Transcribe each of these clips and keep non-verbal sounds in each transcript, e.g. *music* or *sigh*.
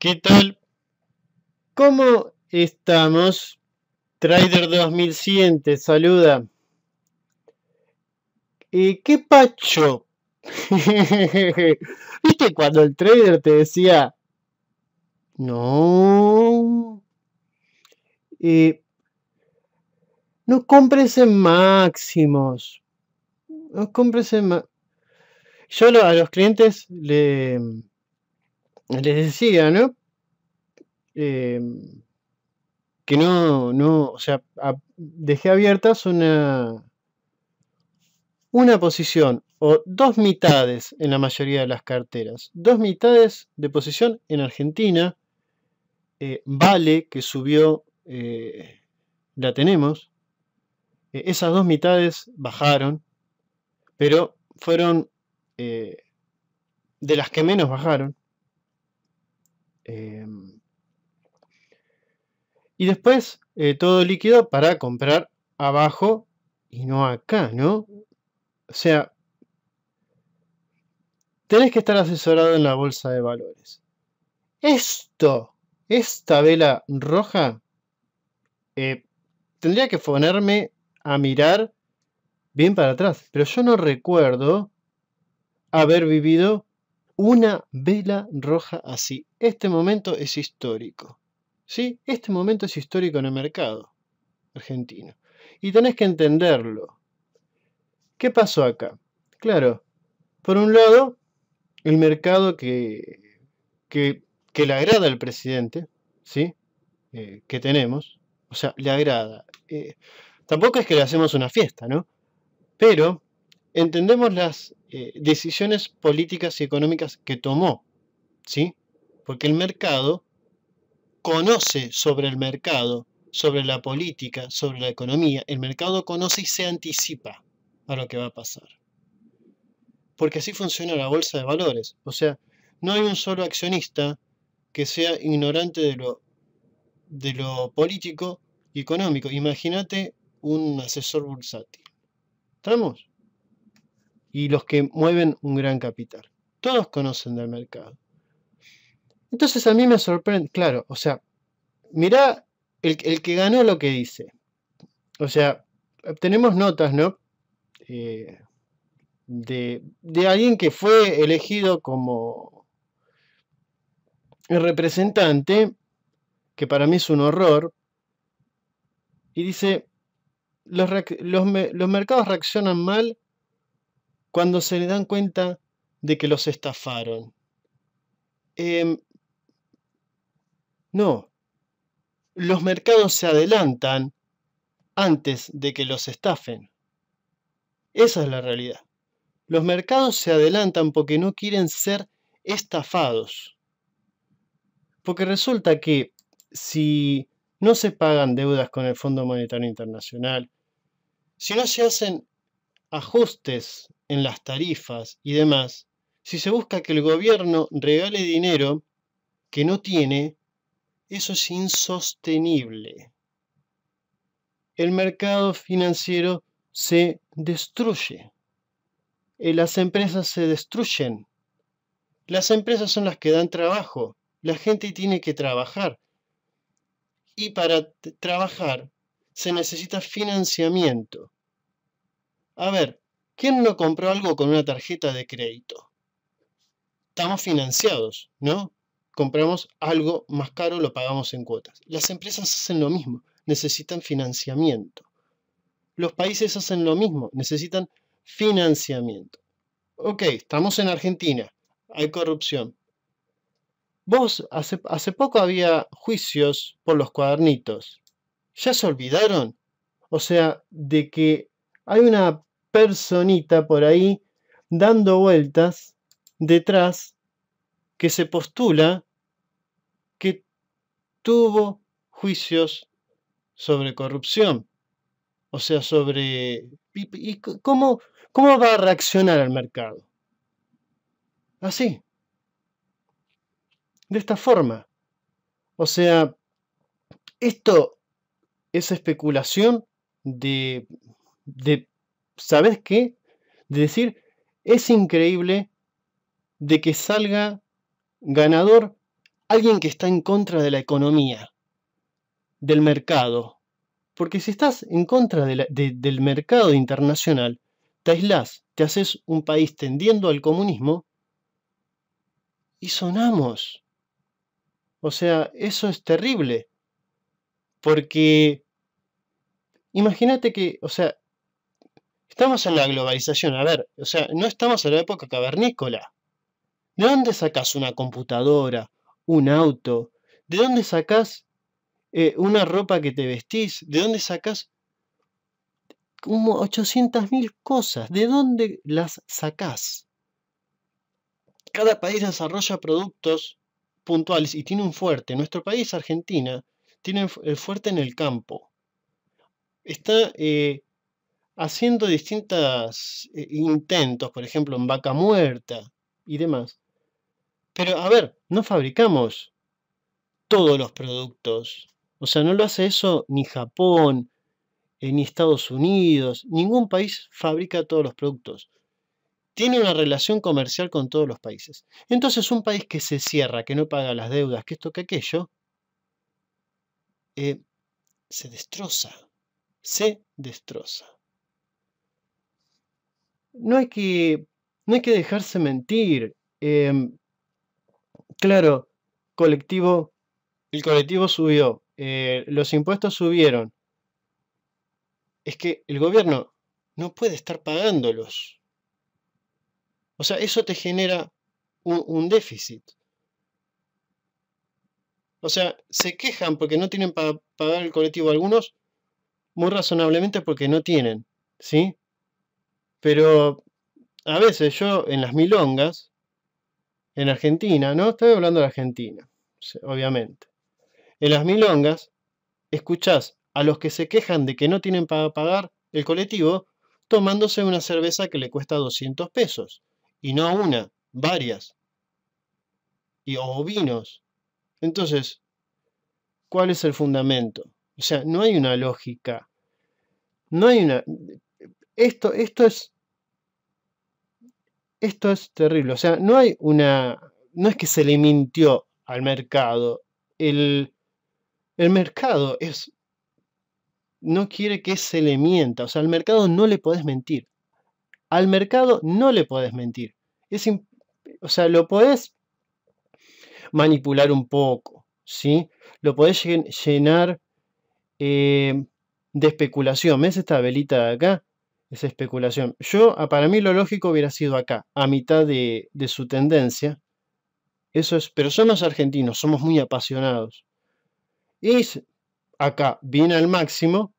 ¿Qué tal? ¿Cómo estamos? Trader 2100 te saluda. ¿Y ¿Qué pacho? *laughs* ¿Viste cuando el trader te decía, no, no compres en máximos, no compres en máximos? Yo a los clientes le, les decía, ¿no? Em, que no, no, o sea, dejé abiertas una, una posición o dos mitades en la mayoría de las carteras. Dos mitades de posición en Argentina. Eh, vale, que subió, eh, la tenemos. Eh, esas dos mitades bajaron, pero fueron de las que menos bajaron. Em, y después eh, todo líquido para comprar abajo y no acá, ¿no? O sea, tenés que estar asesorado en la bolsa de valores. Esto, esta vela roja, eh, tendría que ponerme a mirar bien para atrás, pero yo no recuerdo haber vivido una vela roja así. Este momento es histórico. ¿sí? Este momento es histórico en el mercado argentino. Y tenés que entenderlo. ¿Qué pasó acá? Claro, por un lado, el mercado que, que, le agrada al presidente, ¿sí? Eh, que tenemos, o sea, le agrada. Eh, tampoco es que le hacemos una fiesta, ¿no? Pero entendemos las eh, decisiones políticas y económicas que tomó, ¿sí? Porque el mercado conoce sobre el mercado, sobre la política, sobre la economía. El mercado conoce y se anticipa a lo que va a pasar. Porque así funciona la bolsa de valores. O sea, no hay un solo accionista que sea ignorante de lo, de lo político y económico. Imagínate un asesor bursátil. ¿Estamos? Y los que mueven un gran capital. Todos conocen del mercado. Entonces a mí me sorprende, claro, o sea, mirá el, que ganó lo que dice. O sea, tenemos notas, ¿no? Eh, de, alguien que fue elegido como el representante, que para mí es un horror, y dice, los, los mercados reaccionan mal cuando se dan cuenta de que los estafaron. Em, no. Los mercados se adelantan antes de que los estafen. Esa es la realidad. Los mercados se adelantan porque no quieren ser estafados. Porque resulta que si no se pagan deudas con el Fondo Monetario Internacional, si no se hacen ajustes en las tarifas y demás, si se busca que el gobierno regale dinero que no tiene, eso es insostenible. El mercado financiero se destruye. Eh, las empresas se destruyen. Las empresas son las que dan trabajo. La gente tiene que trabajar. Y para trabajar se necesita financiamiento. A ver, ¿quién no compró algo con una tarjeta de crédito? Estamos financiados, ¿no? compramos algo más caro, lo pagamos en cuotas. Las empresas hacen lo mismo, necesitan financiamiento. Los países hacen lo mismo, necesitan financiamiento. Ok, estamos en Argentina, hay corrupción. Vos, hace, hace poco había juicios por los cuadernitos. ¿Ya se olvidaron? O sea, de que hay una personita por ahí dando vueltas detrás que se postula tuvo juicios sobre corrupción, o sea, sobre... ¿Y, cómo, va a reaccionar el mercado? Así. De esta forma. O sea, esto es especulación de, de ¿sabes qué? De decir, es increíble de que salga ganador alguien que está en contra de la economía, del mercado. Porque si estás en contra del mercado internacional, te aislás, te haces un país tendiendo al comunismo y sonamos. O sea, eso es terrible. Porque imagínate que, o sea, estamos en la globalización, a ver, o sea, no estamos en la época cavernícola. ¿De dónde sacas una computadora, un auto? ¿De dónde sacás eh, una ropa que te vestís? ¿De dónde sacás como 800.000 cosas? ¿De dónde las sacás? Cada país desarrolla productos puntuales y tiene un fuerte. Nuestro país, Argentina, tiene el eh, fuerte en el campo. Está eh, haciendo distintos intentos, por ejemplo, en vaca muerta y demás, pero a ver, no fabricamos todos los productos. O sea, no lo hace eso ni Japón, eh, ni Estados Unidos. Ningún país fabrica todos los productos. Tiene una relación comercial con todos los países. Entonces, un país que se cierra, que no paga las deudas, que esto, que aquello, eh, se destroza. Se destroza. No hay que, no hay que dejarse mentir. Em, Claro, colectivo, el colectivo subió, eh, los impuestos subieron. Es que el gobierno no puede estar pagándolos. O sea, eso te genera un, un déficit. O sea, se quejan porque no tienen para pagar el colectivo algunos, muy razonablemente porque no tienen, ¿sí? Pero a veces yo en las milongas en Argentina, ¿no? Estoy hablando de Argentina, obviamente. En las milongas, escuchás a los que se quejan de que no tienen para pagar el colectivo tomándose una cerveza que le cuesta 200 pesos, y no una, varias, y, o vinos. Entonces, ¿cuál es el fundamento? O sea, no hay una lógica. No hay una... Esto, esto es esto es terrible. O sea, no hay una. No es que se le mintió al mercado. El, el mercado es. No quiere que se le mienta. O sea, al mercado no le podés mentir. Al mercado no le podés mentir. Es, o sea, lo podés manipular un poco. ¿Sí? Lo podés llenar eh, de especulación. ¿Ves esta velita de acá? esa especulación. Yo, ah, para mí lo lógico hubiera sido acá, a mitad de, su tendencia. Eso es, pero somos argentinos, somos muy apasionados. Y acá, viene al máximo,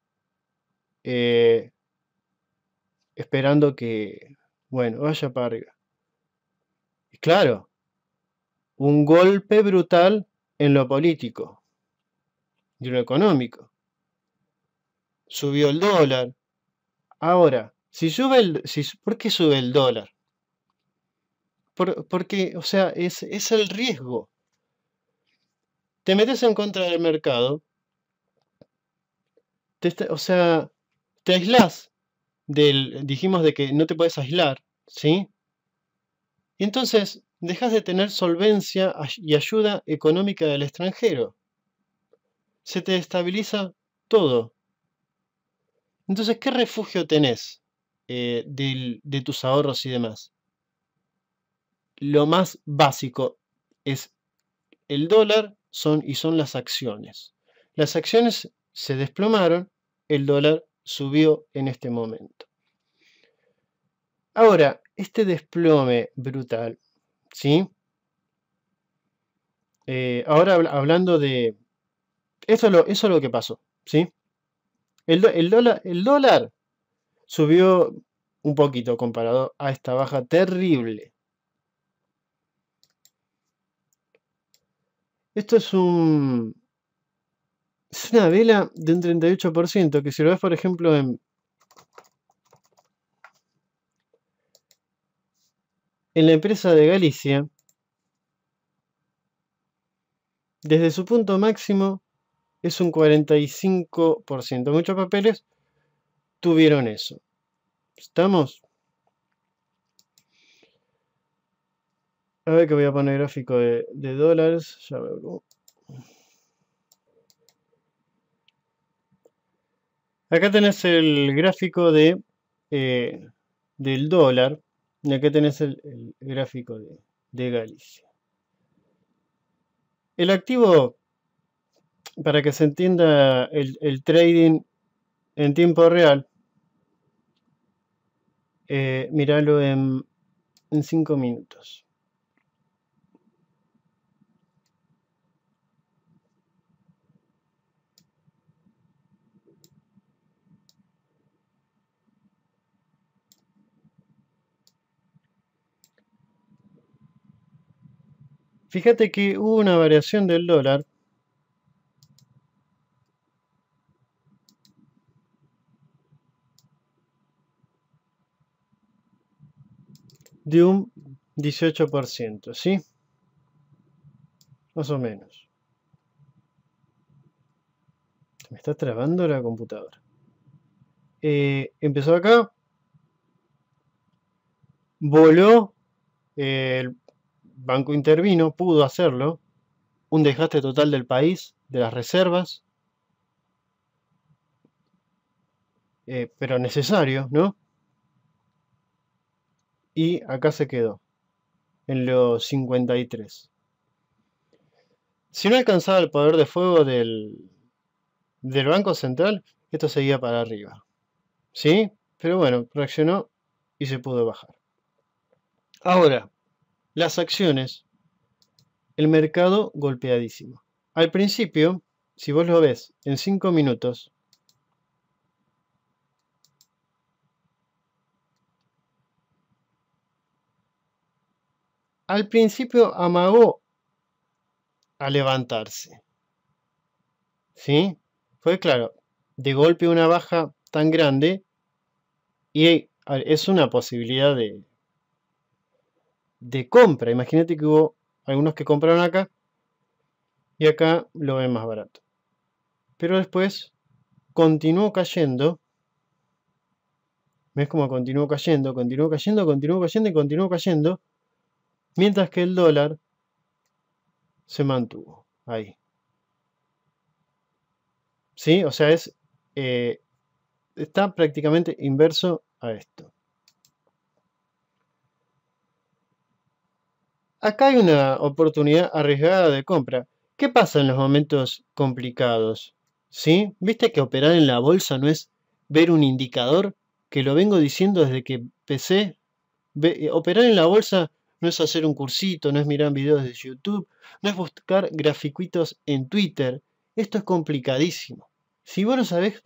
eh, esperando que, bueno, vaya para arriba. claro, un golpe brutal en lo político y en lo económico. Subió el dólar, Ahora, si sube el, ¿por qué sube el dólar? porque, o sea, es, es el riesgo. Te metes en contra del mercado, o sea, te aislas del, dijimos de que no te puedes aislar, ¿sí? Y entonces dejas de tener solvencia y ayuda económica del extranjero. Se te estabiliza todo. Entonces, ¿qué refugio tenés eh, de tus ahorros y demás? Lo más básico es el dólar son, y son las acciones. Las acciones se desplomaron, el dólar subió en este momento. Ahora, este desplome brutal, ¿sí? Eh, ahora hablando de... Eso eso es lo que pasó, ¿sí? El, dólar, subió un poquito comparado a esta baja terrible. Esto es un... una vela de un 38%, que si lo ves, por ejemplo, en... En la empresa de Galicia, desde su punto máximo es un 45%. Muchos papeles tuvieron eso. ¿Estamos? A ver que voy a poner gráfico de, dólares. Ya veo. Acá tenés el gráfico de eh, del dólar. Y acá tenés el, gráfico de, de Galicia. El activo para que se entienda el, trading en tiempo real, eh, míralo en 5 minutos. Fíjate que hubo una variación del dólar de un 18%, ¿sí? Más o menos. me está trabando la computadora. Eh, empezó acá. Voló. Eh, el banco intervino, pudo hacerlo. Un desgaste total del país, de las reservas. Eh, pero necesario, ¿no? y acá se quedó, en los 53. Si no alcanzaba el poder de fuego del, del Banco Central, esto seguía para arriba. ¿Sí? Pero bueno, reaccionó y se pudo bajar. Ahora, las acciones. El mercado golpeadísimo. Al principio, si vos lo ves en 5 minutos, al principio amagó a levantarse. ¿Sí? Fue claro, de golpe una baja tan grande y es una posibilidad de, de compra. Imagínate que hubo algunos que compraron acá y acá lo ven más barato. Pero después continuó cayendo. ¿Ves cómo continuó cayendo? Continuó cayendo, continuó cayendo y continuó cayendo Mientras que el dólar se mantuvo ahí. ¿Sí? O sea, es, eh, está prácticamente inverso a esto. Acá hay una oportunidad arriesgada de compra. ¿Qué pasa en los momentos complicados? ¿Sí? ¿Viste que operar en la bolsa no es ver un indicador? Que lo vengo diciendo desde que empecé. Eh, operar en la bolsa no es hacer un cursito, no es mirar videos de YouTube, no es buscar graficuitos en Twitter. Esto es complicadísimo. Si vos no sabés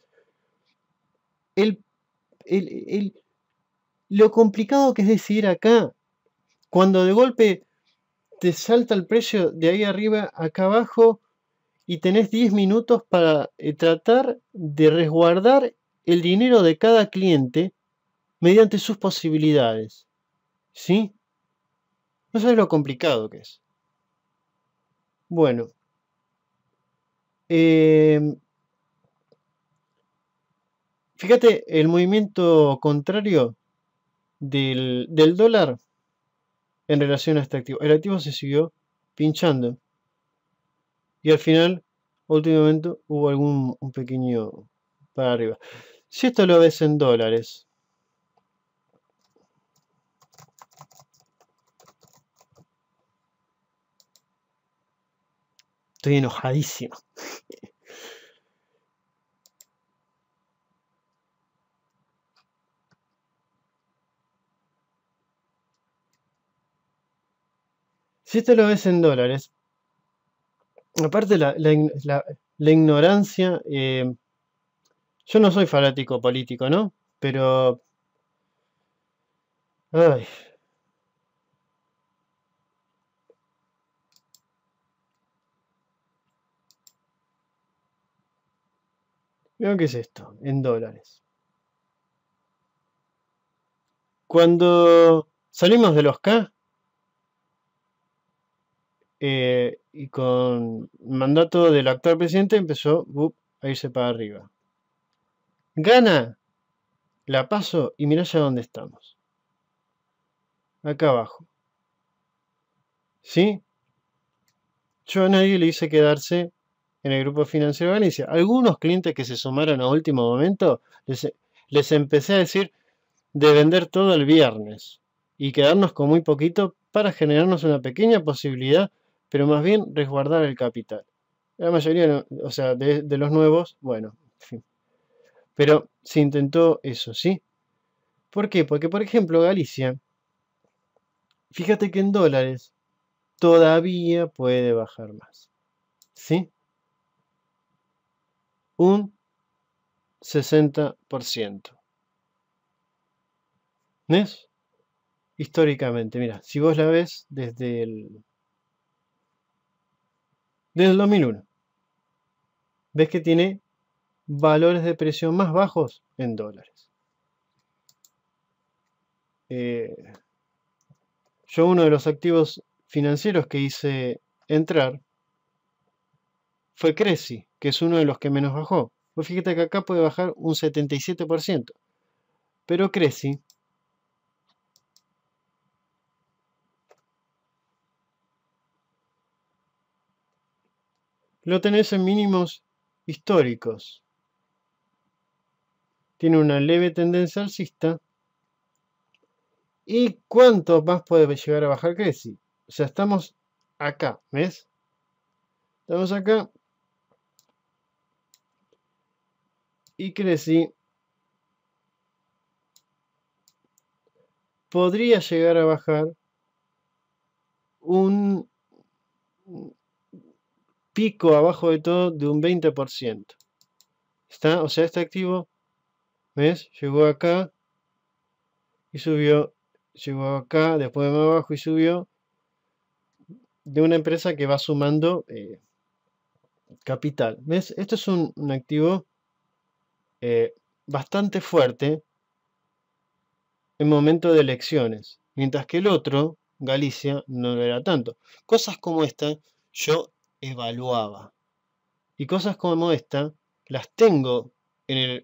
lo complicado que es decidir acá, cuando de golpe te salta el precio de ahí arriba acá abajo y tenés 10 minutos para eh, tratar de resguardar el dinero de cada cliente mediante sus posibilidades. ¿Sí? No sabes lo complicado que es. Bueno. Em, fíjate el movimiento contrario del, dólar en relación a este activo. El activo se siguió pinchando. Y al final, últimamente, hubo algún un pequeño para arriba. Si esto lo ves en dólares, Estoy enojadísimo. Si esto lo ves en dólares, aparte la, la, ignorancia, eh, yo no soy fanático político, ¿no? Pero... Ay, Vean qué es esto, en dólares. Cuando salimos de los K eh, y con mandato del actual presidente empezó uh, a irse para arriba. Gana la paso y mirá ya dónde estamos. Acá abajo. ¿Sí? Yo a nadie le hice quedarse en el grupo financiero de Galicia. Algunos clientes que se sumaron a último momento, les, empecé a decir de vender todo el viernes y quedarnos con muy poquito para generarnos una pequeña posibilidad, pero más bien resguardar el capital. La mayoría, o sea, de, de los nuevos, bueno, en Pero se intentó eso, ¿sí? ¿Por qué? Porque, por ejemplo, Galicia, fíjate que en dólares todavía puede bajar más. ¿Sí? un 60%. ¿Ves? Históricamente, mira, si vos la ves desde el, desde el 2001, ves que tiene valores de presión más bajos en dólares. Eh, yo uno de los activos financieros que hice entrar fue Cresci que es uno de los que menos bajó. Pues fíjate que acá puede bajar un 77%. Pero Creci lo tenés en mínimos históricos. Tiene una leve tendencia alcista. ¿Y cuánto más puede llegar a bajar Creci? O sea, estamos acá, ¿ves? Estamos acá, y crecí, podría llegar a bajar un pico abajo de todo de un 20%. Está, o sea, este activo, ¿ves? Llegó acá y subió, llegó acá, después más abajo y subió. De una empresa que va sumando eh, capital. ¿Ves? Esto es un activo eh, bastante fuerte en momento de elecciones, mientras que el otro, Galicia, no lo era tanto. Cosas como esta yo evaluaba. Y cosas como esta las tengo en,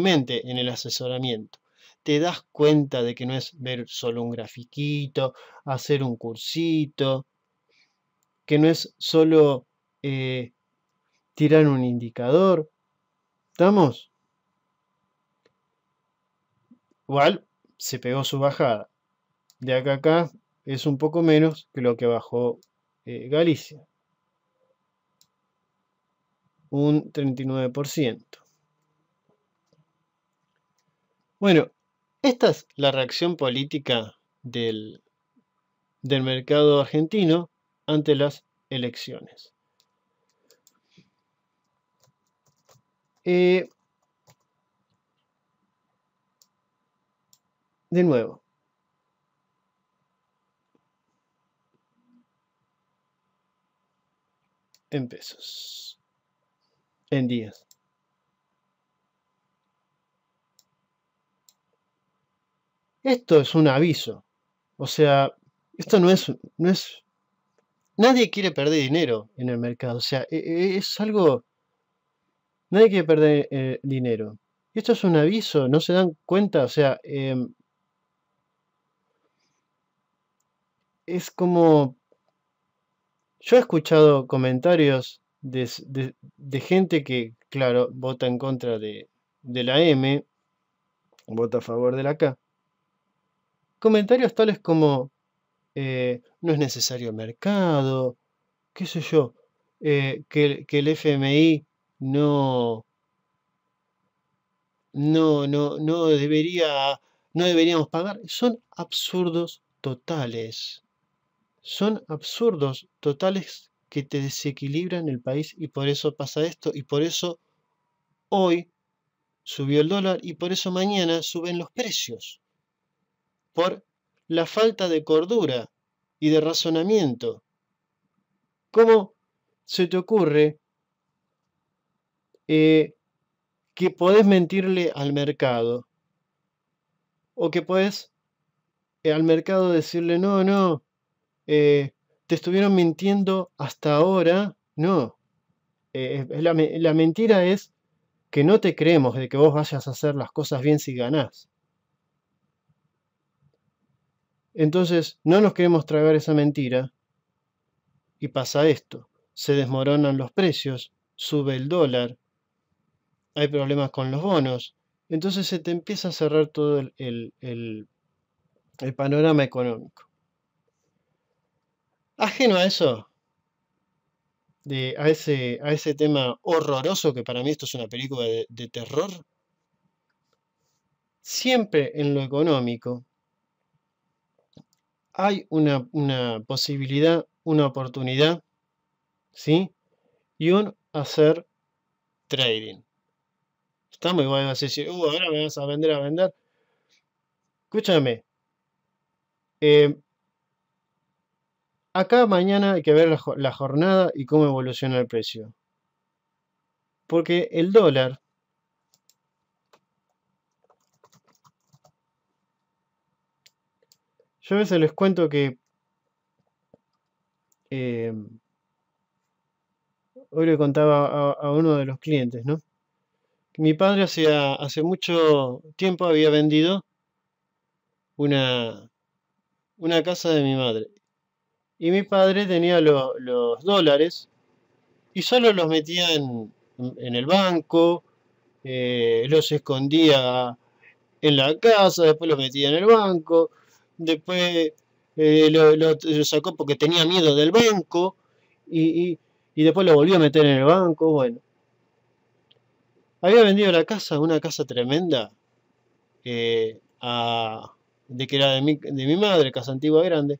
mente en el asesoramiento te das cuenta de que no es ver solo un grafiquito, hacer un cursito, que no es solo eh, tirar un indicador. ¿Estamos? Igual se pegó su bajada. De acá a acá es un poco menos que lo que bajó eh, Galicia. Un 39%. Bueno, esta es la reacción política del, del mercado argentino ante las elecciones. Eh, de nuevo. En pesos. En días. Esto es un aviso. O sea, esto no es, no es... Nadie quiere perder dinero en el mercado. O sea, e, e, es algo... Nadie quiere perder eh, dinero. Esto es un aviso, no se dan cuenta. O sea, em, es como... Yo he escuchado comentarios de, gente que, claro, vota en contra de, la M, vota a favor de la K. Comentarios tales como, eh, no es necesario mercado, qué sé yo, eh, que, el FMI no, no, no, no debería, no deberíamos pagar, son absurdos totales son absurdos totales que te desequilibran el país y por eso pasa esto y por eso hoy subió el dólar y por eso mañana suben los precios. Por la falta de cordura y de razonamiento. ¿Cómo se te ocurre eh, que podés mentirle al mercado? O que podés eh, al mercado decirle, no, no, eh, te estuvieron mintiendo hasta ahora. No. Eh, la, mentira es que no te creemos de que vos vayas a hacer las cosas bien si ganás. Entonces, no nos queremos tragar esa mentira y pasa esto. Se desmoronan los precios, sube el dólar, hay problemas con los bonos. Entonces se te empieza a cerrar todo el panorama económico. Ajeno a eso, de, a, ese, a ese tema horroroso que para mí esto es una película de, terror, siempre en lo económico hay una, una, posibilidad, una oportunidad, ¿sí? Y un hacer trading. Está muy bueno decir, uh, ahora me vas a vender a vender. Escúchame, eh, Acá mañana hay que ver la, jornada y cómo evoluciona el precio. Porque el dólar Yo a veces les cuento que em, hoy le contaba a, uno de los clientes, ¿no? Mi padre hacía, hace mucho tiempo había vendido una, una casa de mi madre y mi padre tenía los dólares y solo los metía en, el banco, eh, los escondía en la casa, después los metía en el banco, después eh, los lo, sacó porque tenía miedo del banco y, después lo volvió a meter en el banco, bueno. Había vendido la casa, una casa tremenda, eh, de que era de mi, de mi madre, casa antigua grande,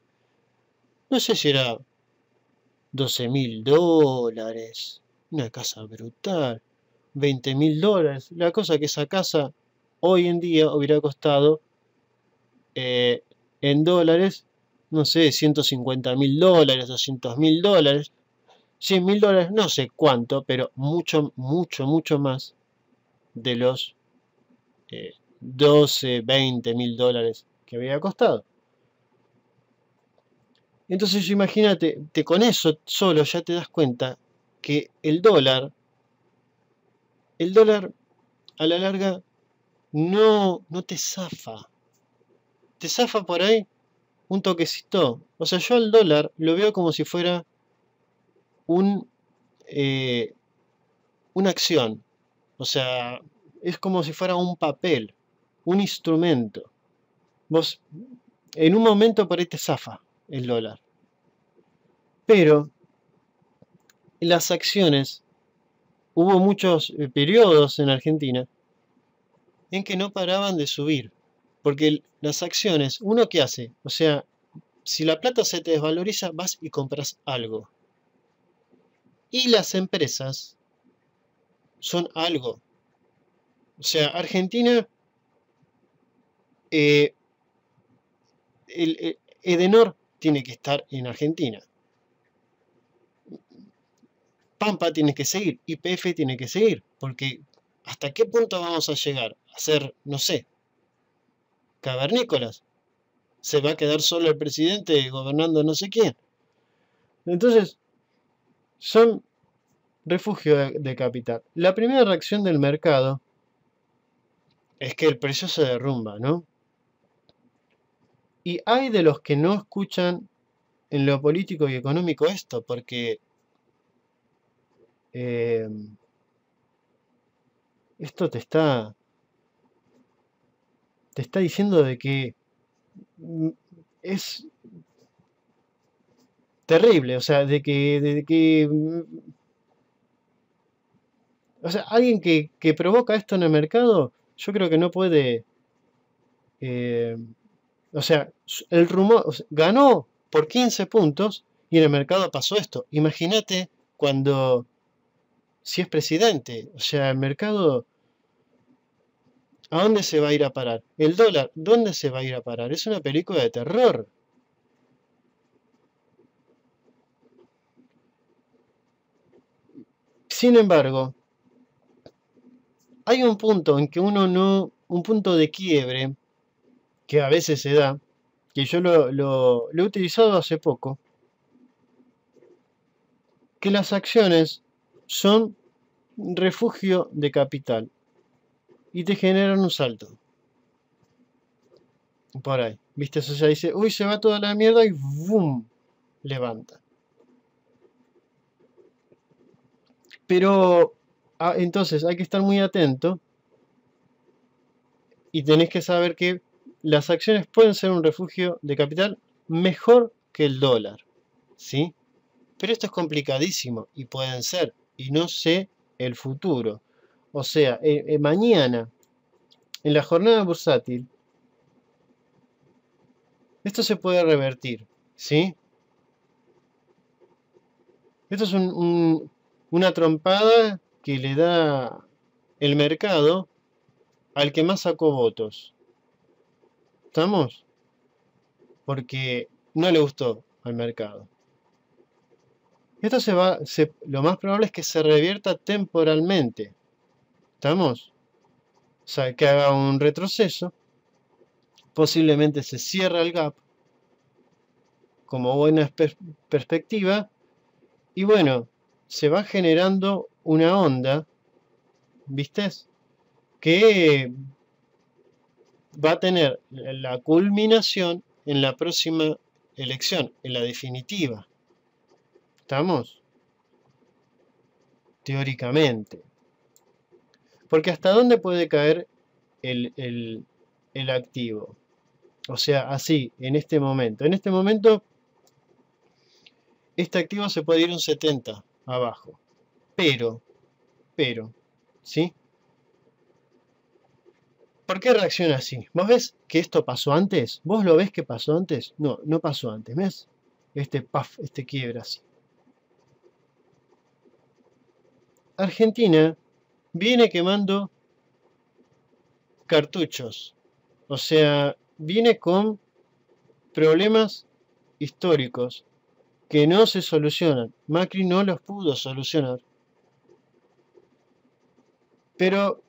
no sé si era 12 mil dólares, una casa brutal, 20 mil dólares. La cosa que esa casa hoy en día hubiera costado eh, en dólares, no sé, 150 mil dólares, 200 mil dólares, 100 mil dólares, no sé cuánto, pero mucho, mucho, mucho más de los 12, eh, 20 mil dólares que había costado. Entonces imagínate, te, con eso solo ya te das cuenta que el dólar, el dólar a la larga no, no te zafa. Te zafa por ahí un toquecito. O sea, yo al dólar lo veo como si fuera un, eh, una acción. O sea, es como si fuera un papel, un instrumento. Vos en un momento por ahí te zafa el dólar. Pero las acciones, hubo muchos eh, periodos en Argentina en que no paraban de subir, porque las acciones, uno que hace, o sea, si la plata se te desvaloriza, vas y compras algo. Y las empresas son algo. O sea, Argentina, eh, el eh, Edenor tiene que estar en Argentina. Pampa tiene que seguir, IPF tiene que seguir, porque ¿hasta qué punto vamos a llegar? A ser, no sé, cavernícolas. Se va a quedar solo el presidente gobernando no sé quién. Entonces, son refugio de capital. La primera reacción del mercado es que el precio se derrumba, ¿no? Y hay de los que no escuchan en lo político y económico esto, porque eh, esto te está, te está diciendo de que mm, es terrible, o sea, de que, de que mm, o sea, alguien que, provoca esto en el mercado, yo creo que no puede eh, o sea, el rumor ganó por 15 puntos y en el mercado pasó esto. Imagínate cuando, si es presidente, o sea, el mercado, ¿a dónde se va a ir a parar? El dólar, ¿dónde se va a ir a parar? Es una película de terror. Sin embargo, hay un punto en que uno no, un punto de quiebre que a veces se da, que yo lo, he utilizado hace poco, que las acciones son refugio de capital y te generan un salto. Por ahí, viste, eso ya dice, uy, se va toda la mierda y boom, levanta. Pero ah, entonces hay que estar muy atento y tenés que saber que las acciones pueden ser un refugio de capital mejor que el dólar, ¿sí? Pero esto es complicadísimo y pueden ser, y no sé el futuro. O sea, eh, eh, mañana, en la jornada bursátil, esto se puede revertir, ¿sí? Esto es una trompada que le da el mercado al que más sacó votos estamos porque no le gustó al mercado. Esto se va, lo más probable es que se revierta temporalmente. ¿Estamos? O sea, que haga un retroceso. Posiblemente se cierra el gap como buena perspectiva. Y bueno, se va generando una onda, ¿viste? Que va a tener la culminación en la próxima elección, en la definitiva. ¿Estamos? Teóricamente. Porque hasta dónde puede caer el, activo. O sea, así, en este momento. En este momento, este activo se puede ir un 70 abajo. Pero, pero, ¿sí? ¿Por qué reacciona así? ¿Vos ves que esto pasó antes? ¿Vos lo ves que pasó antes? No, no pasó antes. ¿Ves? Este puff, este quiebra así. Argentina viene quemando cartuchos. O sea, viene con problemas históricos que no se solucionan. Macri no los pudo solucionar. Pero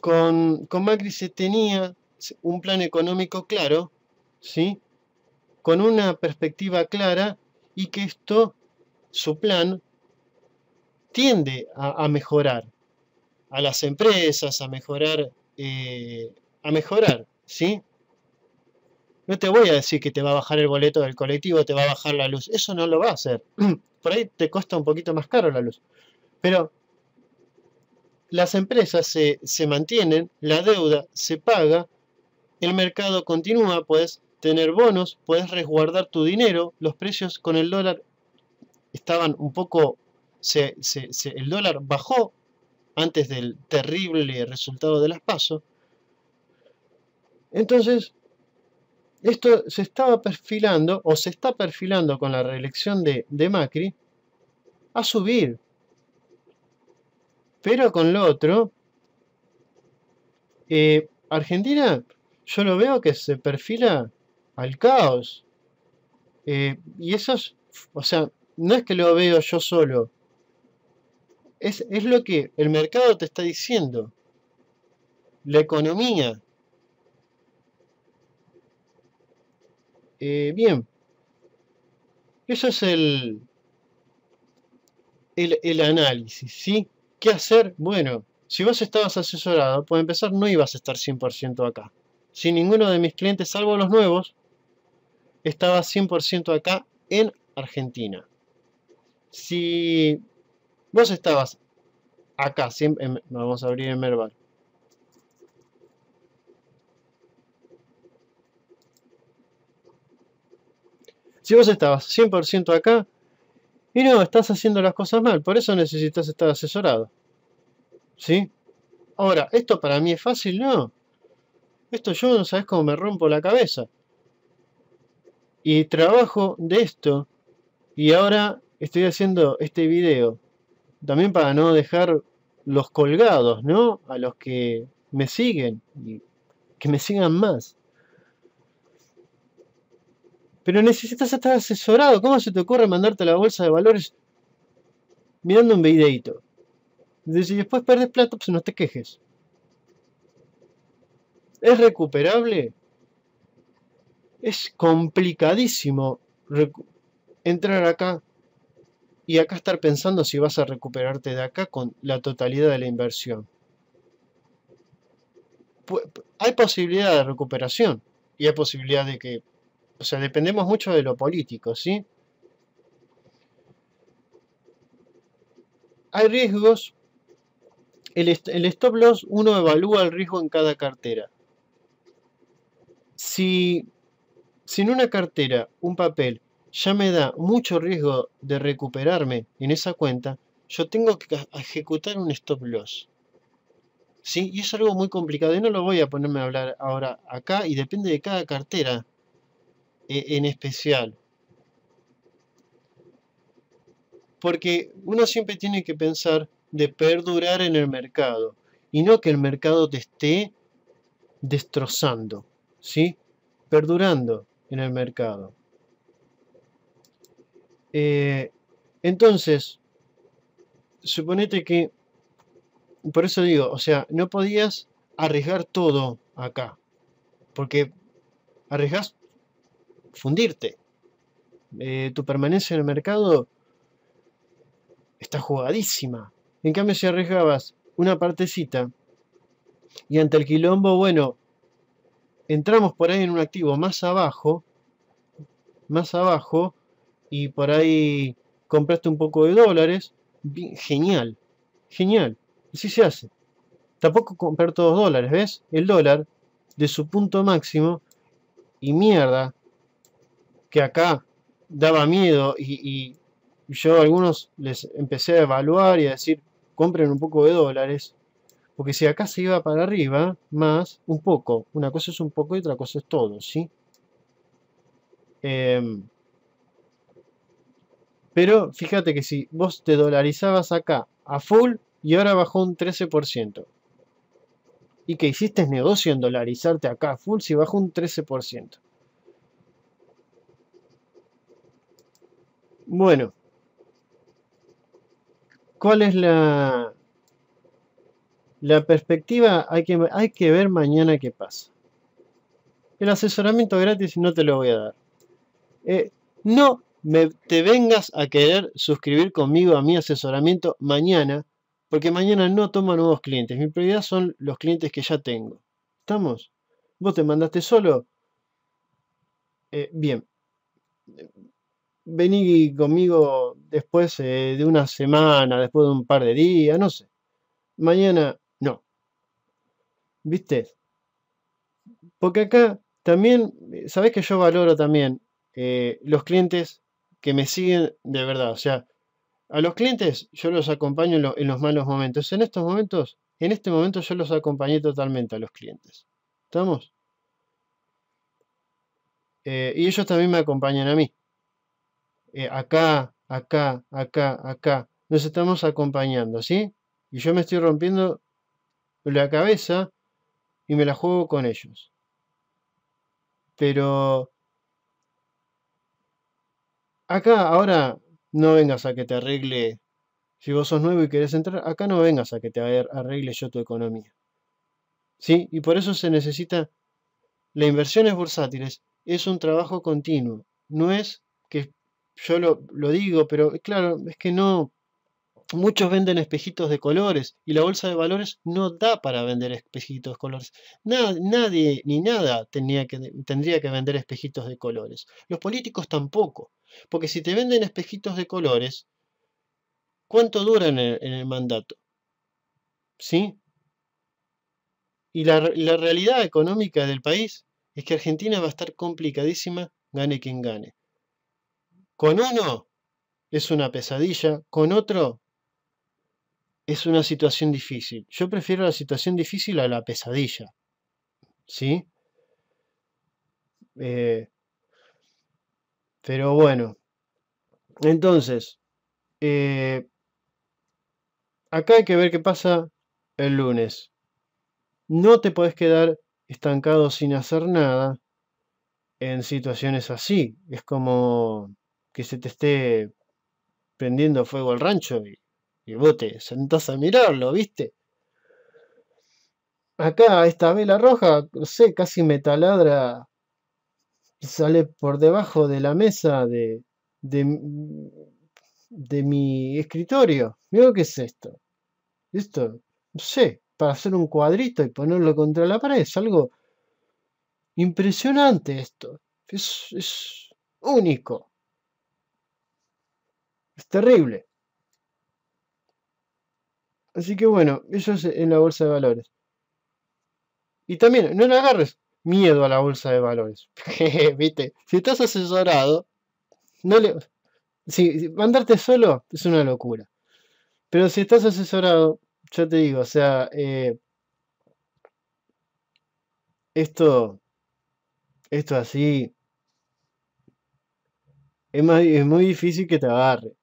con, Macri se tenía un plan económico claro, ¿sí? con una perspectiva clara y que esto, su plan, tiende a, mejorar a las empresas, a mejorar, eh, a mejorar, ¿sí? No te voy a decir que te va a bajar el boleto del colectivo, te va a bajar la luz, eso no lo va a hacer. *clears throat* Por ahí te cuesta un poquito más caro la luz, pero las empresas se, mantienen, la deuda se paga, el mercado continúa, puedes tener bonos, puedes resguardar tu dinero, los precios con el dólar estaban un poco, se, el dólar bajó antes del terrible resultado de las PASO. Entonces, esto se estaba perfilando o se está perfilando con la reelección de, de Macri a subir. Pero con lo otro, eh, Argentina yo lo veo que se perfila al caos. Eh, y eso es, o sea, no es que lo veo yo solo. Es, lo que el mercado te está diciendo. La economía. Eh, bien. Eso es el, el, el análisis, ¿sí? ¿Qué hacer? Bueno, si vos estabas asesorado, pues empezar no ibas a estar 100% acá. Si ninguno de mis clientes, salvo los nuevos, estaba 100% acá en Argentina. Si vos estabas acá, nos vamos a abrir en Merval. Si vos estabas 100% acá, y no, estás haciendo las cosas mal, por eso necesitas estar asesorado. ¿Sí? Ahora, ¿esto para mí es fácil? No. Esto yo no sabes cómo me rompo la cabeza. Y trabajo de esto. Y ahora estoy haciendo este video. También para no dejar los colgados, ¿no? A los que me siguen. Y que me sigan más. Pero necesitas estar asesorado. ¿Cómo se te ocurre mandarte la bolsa de valores mirando un videito? Si después perdes plata, pues no te quejes. ¿Es recuperable? Es complicadísimo entrar acá y acá estar pensando si vas a recuperarte de acá con la totalidad de la inversión. Hay posibilidad de recuperación y hay posibilidad de que o sea, dependemos mucho de lo político, ¿sí? Hay riesgos. El, stop loss uno evalúa el riesgo en cada cartera. Si, si en una cartera, un papel, ya me da mucho riesgo de recuperarme en esa cuenta, yo tengo que ejecutar un stop loss. ¿Sí? Y es algo muy complicado y no lo voy a ponerme a hablar ahora acá y depende de cada cartera e-, en especial. Porque uno siempre tiene que pensar de perdurar en el mercado y no que el mercado te esté destrozando, ¿sí? Perdurando en el mercado. Eh, entonces, suponete que, por eso digo, o sea, no podías arriesgar todo acá, porque arriesgas fundirte. Eh, tu permanencia en el mercado está jugadísima. En cambio, si arriesgabas una partecita y ante el quilombo, bueno, entramos por ahí en un activo más abajo, más abajo, y por ahí compraste un poco de dólares, bien, genial, genial, así se hace. Tampoco comprar todos dólares, ¿ves? El dólar de su punto máximo y mierda, que acá daba miedo y, yo a algunos les empecé a evaluar y a decir, compren un poco de dólares, porque si acá se iba para arriba, más un poco, una cosa es un poco y otra cosa es todo, ¿sí? Em, pero fíjate que si vos te dolarizabas acá a full y ahora bajó un 13%. Y que hiciste negocio en dolarizarte acá a full si bajó un 13%. Bueno, ¿cuál es la, la perspectiva? Hay que, hay que ver mañana qué pasa. El asesoramiento gratis no te lo voy a dar. Eh, no te vengas a querer suscribir conmigo a mi asesoramiento mañana, porque mañana no tomo nuevos clientes. Mi prioridad son los clientes que ya tengo. ¿Estamos? Vos te mandaste solo. Eh, bien vení conmigo después eh, de una semana, después de un par de días, no sé. Mañana, no. ¿Viste? Porque acá también, sabés que yo valoro también eh, los clientes que me siguen de verdad. O sea, a los clientes yo los acompaño en, los malos momentos. En estos momentos, en este momento yo los acompañé totalmente a los clientes. ¿Estamos? Eh, y ellos también me acompañan a mí. Eh, acá, acá, acá, acá. Nos estamos acompañando, ¿sí? Y yo me estoy rompiendo la cabeza y me la juego con ellos. Pero acá ahora no vengas a que te arregle. Si vos sos nuevo y querés entrar, acá no vengas a que te arregle yo tu economía. ¿Sí? Y por eso se necesita. Las inversiones bursátiles es un trabajo continuo. No es que yo lo, digo, pero claro, es que no, Muchos venden espejitos de colores y la bolsa de valores no da para vender espejitos de colores. nadie ni nada tenía que, tendría que vender espejitos de colores. Los políticos tampoco. Porque si te venden espejitos de colores, ¿cuánto duran en, el, mandato? ¿Sí? Y la, la realidad económica del país es que Argentina va a estar complicadísima, gane quien gane. Con uno es una pesadilla, con otro es una situación difícil. Yo prefiero la situación difícil a la pesadilla. ¿Sí? Eh, pero bueno, entonces, eh, acá hay que ver qué pasa el lunes. No te puedes quedar estancado sin hacer nada en situaciones así. Es como que se te esté prendiendo fuego el rancho y, vos te sentás a mirarlo, ¿viste? Acá esta vela roja, no sé, casi me taladra, sale por debajo de la mesa de, de, mi escritorio. Mira qué es esto. Esto, no sé, para hacer un cuadrito y ponerlo contra la pared, es algo impresionante esto. Es, es único. Es terrible. Así que bueno, eso es en la bolsa de valores. Y también, no le agarres miedo a la bolsa de valores. *laughs* Viste, si estás asesorado, no le. Si, mandarte solo es una locura. Pero si estás asesorado, yo te digo, o sea, eh, esto, esto así, es, es muy difícil que te agarre.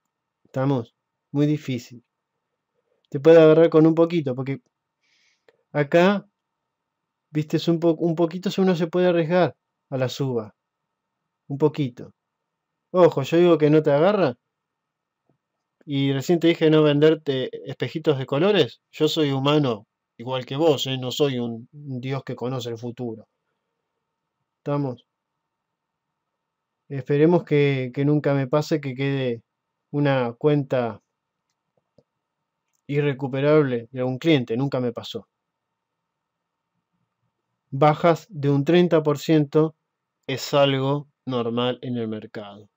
Estamos. Muy difícil. Te puede agarrar con un poquito, porque acá, viste, es un, poquito un poquito uno se puede arriesgar a la suba. Un poquito. Ojo, yo digo que no te agarra. Y recién te dije no venderte espejitos de colores. Yo soy humano igual que vos, ¿eh? no soy un, dios que conoce el futuro. ¿Estamos? Esperemos que nunca me pase que quede una cuenta irrecuperable de un cliente, nunca me pasó. Bajas de un 30% es algo normal en el mercado.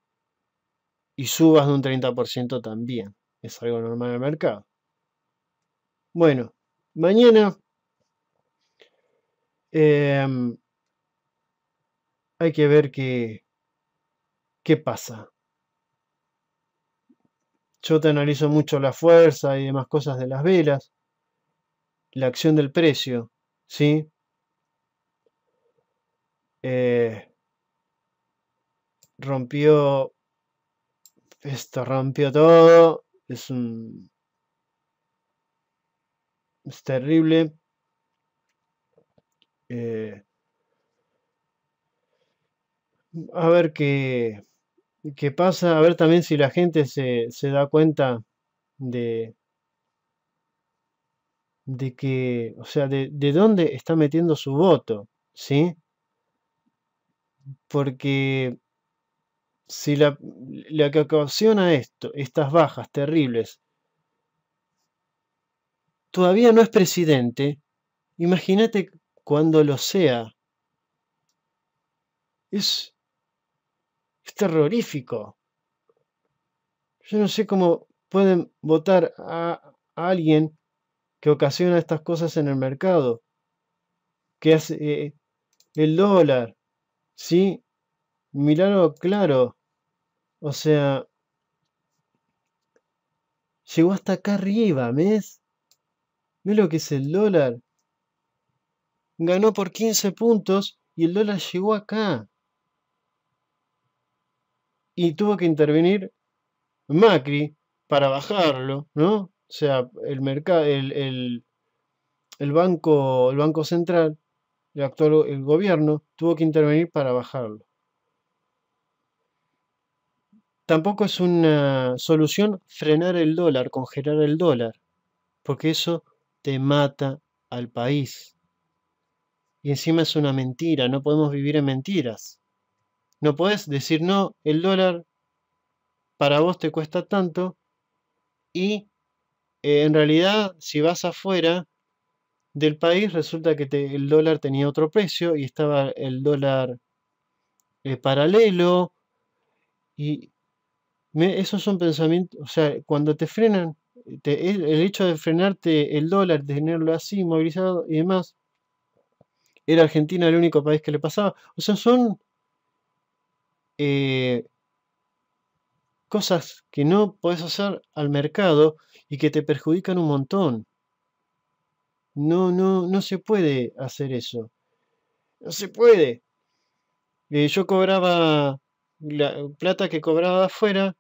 Y subas de un 30% también es algo normal en el mercado. Bueno, mañana em, hay que ver qué, qué pasa. Yo te analizo mucho la fuerza y demás cosas de las velas. La acción del precio, ¿sí? Eh, rompió esto rompió todo es un es terrible eh, a ver qué qué pasa, a ver también si la gente se, se da cuenta de, de que, o sea, de, dónde está metiendo su voto, ¿sí? Porque si la, la que ocasiona esto, estas bajas terribles, todavía no es presidente, imagínate cuando lo sea. Es, terrorífico. Yo no sé cómo pueden votar a, alguien que ocasiona estas cosas en el mercado. Que hace eh, el dólar. ¿Sí? Milagro claro. O sea, llegó hasta acá arriba, ¿ves? ¿Ves lo que es el dólar? Ganó por 15 puntos y el dólar llegó acá y tuvo que intervenir Macri para bajarlo, ¿no? O sea, el, mercado, el, banco, el Banco Central, el actual el gobierno, tuvo que intervenir para bajarlo. Tampoco es una solución frenar el dólar, congelar el dólar, porque eso te mata al país. Y encima es una mentira, no podemos vivir en mentiras. No podés decir, no, el dólar para vos te cuesta tanto y eh, en realidad si vas afuera del país resulta que el dólar tenía otro precio y estaba el dólar eh, paralelo y esos son pensamientos, o sea, cuando te frenan, el, el hecho de frenarte el dólar, de tenerlo así, movilizado y demás, era Argentina el único país que le pasaba. O sea, son eh, cosas que no puedes hacer al mercado y que te perjudican un montón. No, no, no se puede hacer eso. No se puede. Eh, yo cobraba la plata que cobraba afuera,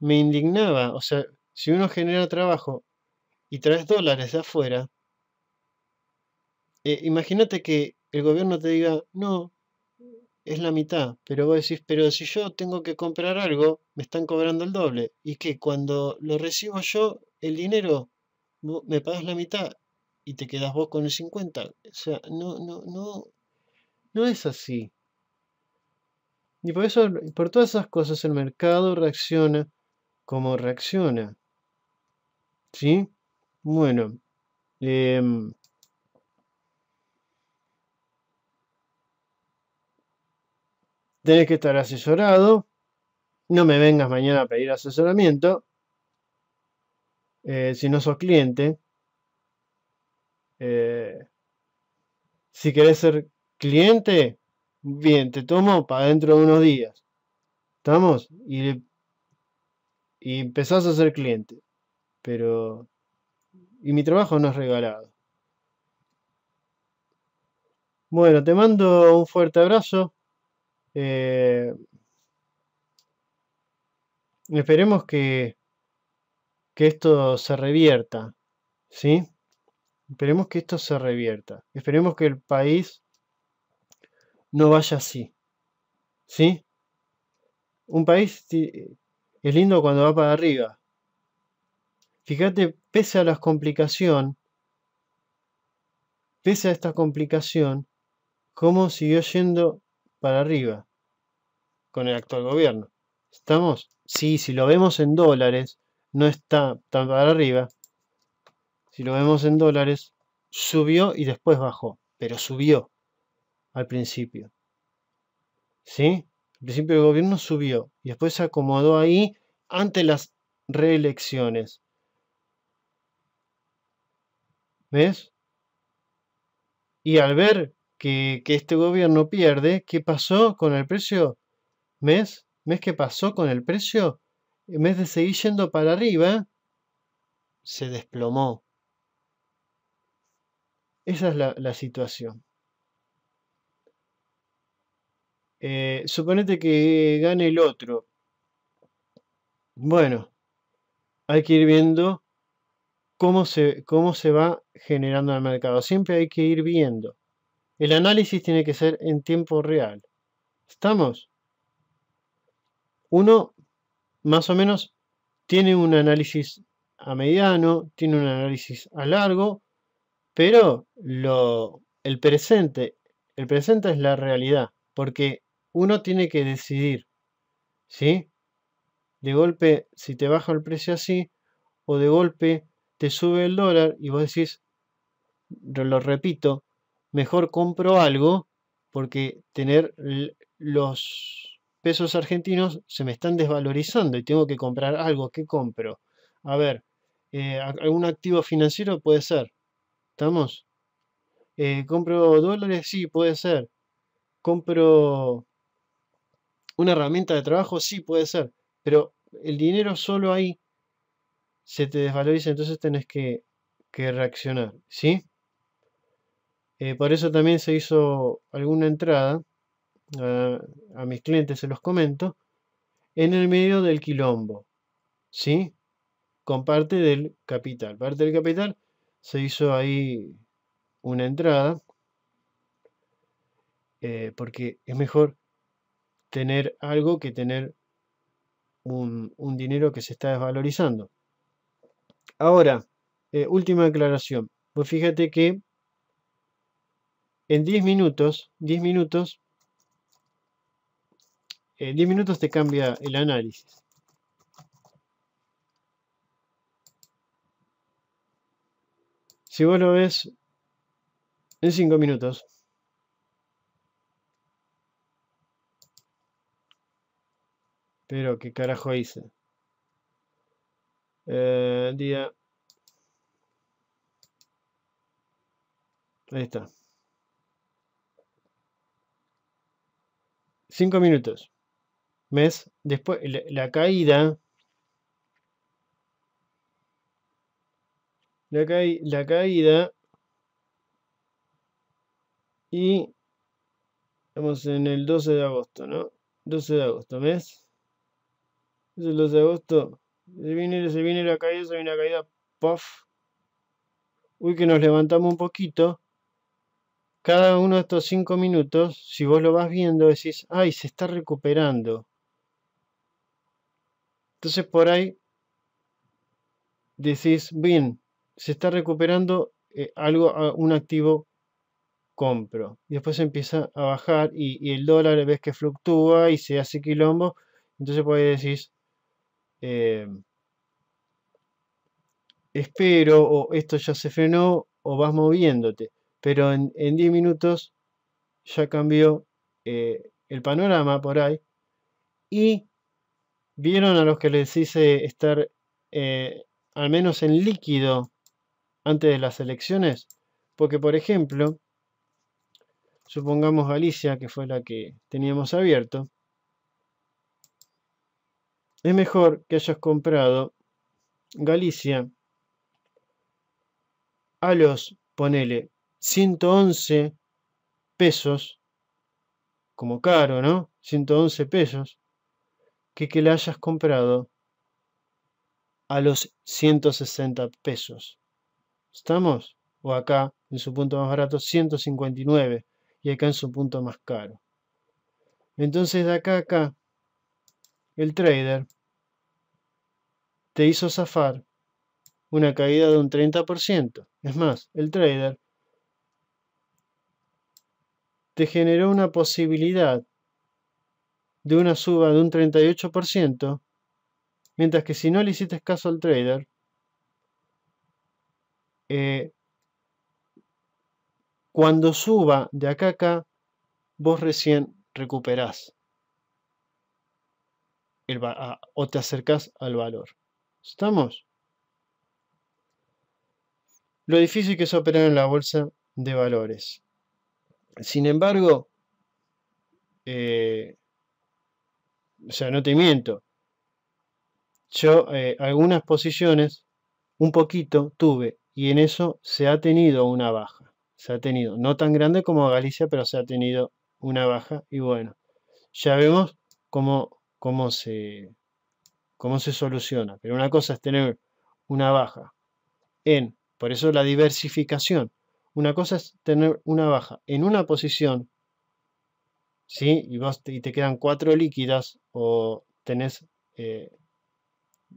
me indignaba. O sea, si uno genera trabajo y traes dólares de afuera, eh, imagínate que el gobierno te diga, no, es la mitad. Pero vos decís, pero si yo tengo que comprar algo, me están cobrando el doble. Y que cuando lo recibo yo, el dinero, me pagas la mitad y te quedas vos con el 50. O sea, no, no, no, no es así. Y por eso, por todas esas cosas, el mercado reacciona como reacciona. ¿Sí? Bueno. Eh, tenés que estar asesorado, no me vengas mañana a pedir asesoramiento, eh, si no sos cliente, eh, si querés ser cliente, bien, te tomo para dentro de unos días. ¿Estamos? Y, y empezás a ser cliente. Pero... Y mi trabajo no es regalado. Bueno, te mando un fuerte abrazo. Eh, esperemos que, que esto se revierta, ¿sí? Esperemos que esto se revierta. Esperemos que el país no vaya así, ¿sí? Un país es lindo cuando va para arriba. Fíjate, pese a las complicaciones, pese a esta complicación, cómo siguió yendo para arriba con el actual gobierno. ¿Estamos? Sí, si lo vemos en dólares, no está tan para arriba. Si lo vemos en dólares, subió y después bajó, pero subió al principio. ¿Sí? Al principio el gobierno subió y después se acomodó ahí ante las reelecciones. ¿Ves? Y al ver que, este gobierno pierde, ¿qué pasó con el precio? ¿Mes? ¿Mes qué pasó con el precio? En vez de seguir yendo para arriba, se desplomó. Esa es la, situación. Eh, suponete que gane el otro. Bueno, hay que ir viendo cómo se, cómo se va generando el mercado. Siempre hay que ir viendo. El análisis tiene que ser en tiempo real. ¿Estamos? Uno, más o menos, tiene un análisis a mediano, tiene un análisis a largo, pero lo, el presente, el presente es la realidad, porque uno tiene que decidir, ¿sí? De golpe, si te baja el precio así, o de golpe te sube el dólar y vos decís, lo repito, mejor compro algo porque tener los pesos argentinos se me están desvalorizando y tengo que comprar algo. ¿Qué compro? A ver, eh, algún activo financiero puede ser. ¿Estamos? Eh, ¿Compro dólares? Sí, puede ser. ¿Compro una herramienta de trabajo? Sí, puede ser. Pero el dinero solo ahí se te desvaloriza, entonces tenés que, que reaccionar. ¿Sí? Eh, por eso también se hizo alguna entrada, a, mis clientes se los comento, en el medio del quilombo, ¿sí? Con parte del capital. Parte del capital se hizo ahí una entrada, eh, porque es mejor tener algo que tener un, dinero que se está desvalorizando. Ahora, eh, última aclaración. Pues fíjate que en 10 minutos, 10 minutos, en eh, 10 minutos te cambia el análisis. Si vos lo ves en 5 minutos, pero qué carajo hice. Eh, día. Ahí está. 5 minutos. mes Después, la, caída La, la, caída y estamos en el 12 de agosto, ¿no? 12 de agosto, ¿ves? Es el 12 de agosto. Se viene, se viene la caída, se viene la caída, puff. Uy, que nos levantamos un poquito cada uno de estos cinco minutos, si vos lo vas viendo, decís, ay, se está recuperando. Entonces por ahí decís, bien, se está recuperando eh, algo, un activo compro. Y después empieza a bajar y, el dólar ves que fluctúa y se hace quilombo. Entonces por ahí decís, eh, espero o esto ya se frenó o vas moviéndote pero en, 10 minutos ya cambió eh, el panorama por ahí y vieron a los que les hice estar eh, al menos en líquido antes de las elecciones, porque por ejemplo, supongamos Galicia, que fue la que teníamos abierto, es mejor que hayas comprado Galicia a los, ponele, 111 pesos, como caro, ¿no? 111 pesos, que que la hayas comprado a los 160 pesos. ¿Estamos? O acá, en su punto más barato, 159 y acá en su punto más caro. Entonces de acá acá, el trader te hizo zafar una caída de un 30%. Es más, el trader te generó una posibilidad de una suba de un 38%, mientras que si no le hiciste caso al trader, eh, cuando suba de acá acá, vos recién recuperás o te acercás al valor. ¿Estamos? Lo difícil que es operar en la bolsa de valores. Sin embargo, eh, o sea, no te miento. Yo eh, algunas posiciones, un poquito, tuve, y en eso se ha tenido una baja. Se ha tenido, no tan grande como Galicia, pero se ha tenido una baja. Y bueno, ya vemos cómo, cómo, se, cómo se soluciona. Pero una cosa es tener una baja en, por eso la diversificación una cosa es tener una baja en una posición, ¿sí? Y, te, quedan cuatro líquidas o tenés eh,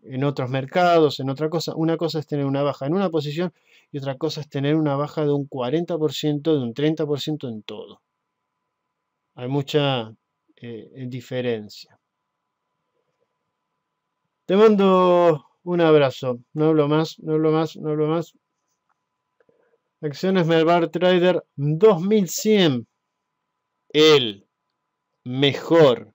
en otros mercados, en otra cosa. Una cosa es tener una baja en una posición y otra cosa es tener una baja de un 40%, de un 30% en todo. Hay mucha eh, diferencia. Te mando un abrazo. No hablo más, no hablo más, no hablo más. Acciones Merbar Trader 2100. El mejor